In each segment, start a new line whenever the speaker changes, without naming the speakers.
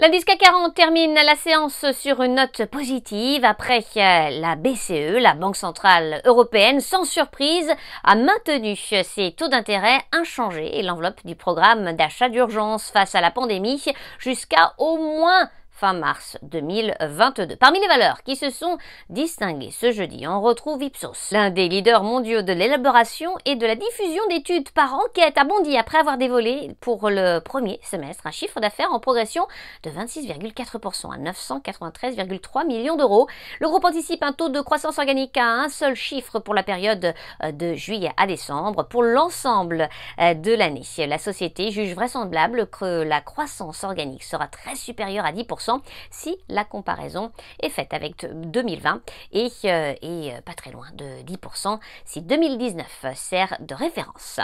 L'indice CAC 40 termine la séance sur une note positive après que euh, la BCE, la Banque Centrale Européenne, sans surprise, a maintenu ses taux d'intérêt inchangés et l'enveloppe du programme d'achat d'urgence face à la pandémie jusqu'à au moins fin mars 2022. Parmi les valeurs qui se sont distinguées ce jeudi, on retrouve Ipsos, l'un des leaders mondiaux de l'élaboration et de la diffusion d'études par enquête, a bondi après avoir dévoilé pour le premier semestre un chiffre d'affaires en progression de 26,4% à 993,3 millions d'euros. Le groupe anticipe un taux de croissance organique à un seul chiffre pour la période euh, de juillet à décembre pour l'ensemble euh, de l'année. La société juge vraisemblable que la croissance organique sera très supérieure à 10% si la comparaison est faite avec 2020 et euh, euh, pas très loin de 10% si 2019 sert de référence.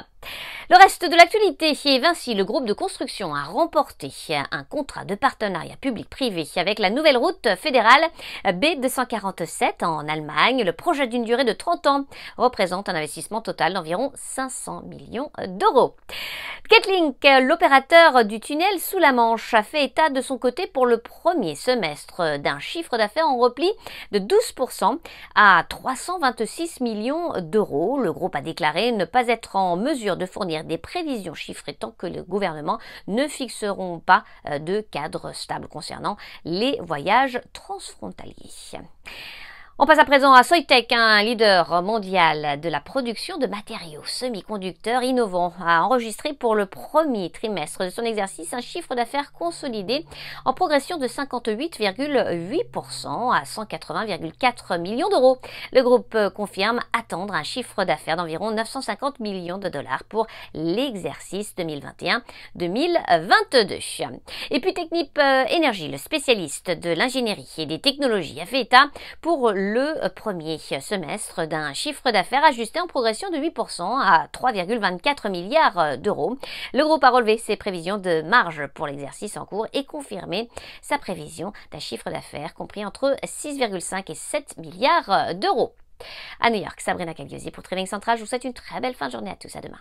Le reste de l'actualité chez eh Vinci, le groupe de construction a remporté un contrat de partenariat public-privé avec la nouvelle route fédérale B247 en Allemagne. Le projet d'une durée de 30 ans représente un investissement total d'environ 500 millions d'euros. Ketlink, l'opérateur du tunnel sous la Manche, a fait état de son côté pour le premier semestre d'un chiffre d'affaires en repli de 12% à 326 millions d'euros. Le groupe a déclaré ne pas être en mesure de fournir des prévisions chiffrées tant que le gouvernement ne fixeront pas euh, de cadre stable concernant les voyages transfrontaliers. On passe à présent à Soitec, un leader mondial de la production de matériaux semi-conducteurs innovants, a enregistré pour le premier trimestre de son exercice un chiffre d'affaires consolidé en progression de 58,8% à 180,4 millions d'euros. Le groupe confirme attendre un chiffre d'affaires d'environ 950 millions de dollars pour l'exercice 2021-2022. Et puis Technip Energy, le spécialiste de l'ingénierie et des technologies, a fait état pour le euh, premier semestre d'un chiffre d'affaires ajusté en progression de 8% à 3,24 milliards euh, d'euros. Le groupe a relevé ses prévisions de marge pour l'exercice en cours et confirmé sa prévision d'un chiffre d'affaires compris entre 6,5 et 7 milliards euh, d'euros. À New York, Sabrina Cagliosi pour Trading Central. Je vous souhaite une très belle fin de journée à tous. À demain.